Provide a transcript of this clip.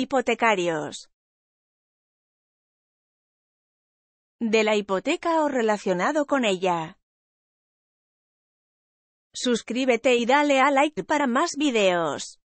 Hipotecarios. De la hipoteca o relacionado con ella. Suscríbete y dale a like para más videos.